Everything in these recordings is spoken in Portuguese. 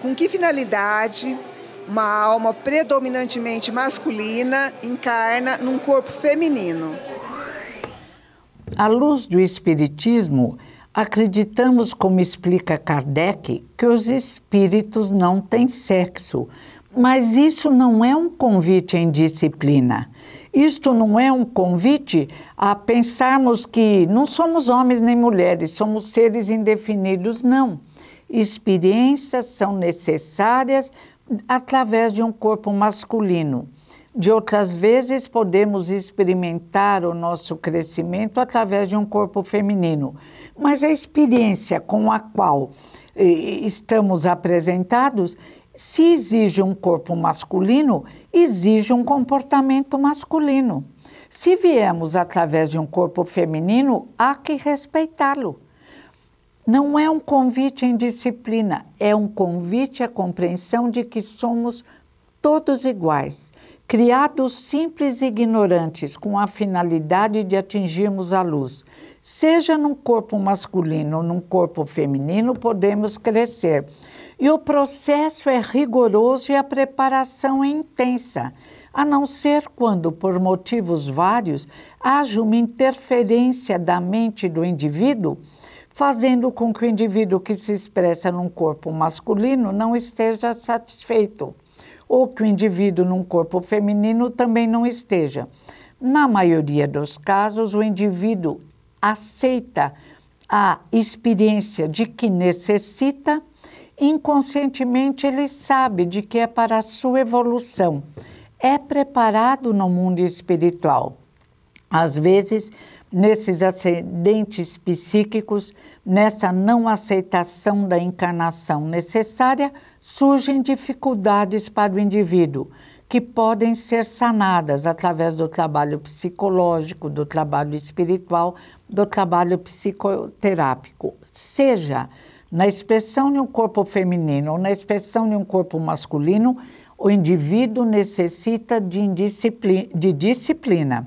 Com que finalidade uma alma predominantemente masculina encarna num corpo feminino? À luz do Espiritismo, acreditamos, como explica Kardec, que os espíritos não têm sexo. Mas isso não é um convite em disciplina. Isto não é um convite a pensarmos que não somos homens nem mulheres, somos seres indefinidos, não experiências são necessárias através de um corpo masculino. De outras vezes, podemos experimentar o nosso crescimento através de um corpo feminino. Mas a experiência com a qual eh, estamos apresentados, se exige um corpo masculino, exige um comportamento masculino. Se viemos através de um corpo feminino, há que respeitá-lo não é um convite em disciplina, é um convite à compreensão de que somos todos iguais, criados simples e ignorantes com a finalidade de atingirmos a luz. Seja num corpo masculino ou num corpo feminino, podemos crescer. E o processo é rigoroso e a preparação é intensa, a não ser quando, por motivos vários, haja uma interferência da mente do indivíduo fazendo com que o indivíduo que se expressa num corpo masculino não esteja satisfeito, ou que o indivíduo num corpo feminino também não esteja. Na maioria dos casos, o indivíduo aceita a experiência de que necessita, inconscientemente ele sabe de que é para a sua evolução. É preparado no mundo espiritual. Às vezes, nesses acidentes psíquicos, nessa não aceitação da encarnação necessária, surgem dificuldades para o indivíduo, que podem ser sanadas através do trabalho psicológico, do trabalho espiritual, do trabalho psicoterápico. Seja na expressão de um corpo feminino ou na expressão de um corpo masculino, o indivíduo necessita de, de disciplina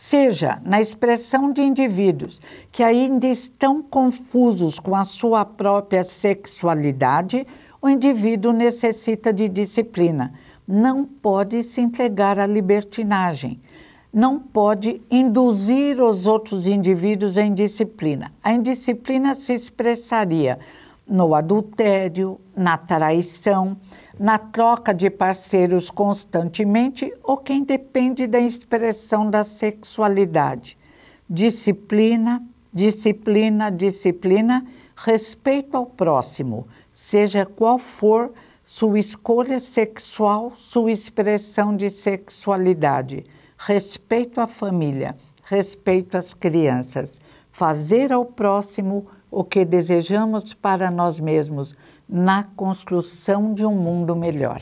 seja na expressão de indivíduos que ainda estão confusos com a sua própria sexualidade, o indivíduo necessita de disciplina. Não pode se entregar à libertinagem. Não pode induzir os outros indivíduos à indisciplina. A indisciplina se expressaria no adultério, na traição, na troca de parceiros constantemente ou quem depende da expressão da sexualidade. Disciplina, disciplina, disciplina, respeito ao próximo, seja qual for sua escolha sexual, sua expressão de sexualidade, respeito à família, respeito às crianças, fazer ao próximo o que desejamos para nós mesmos na construção de um mundo melhor.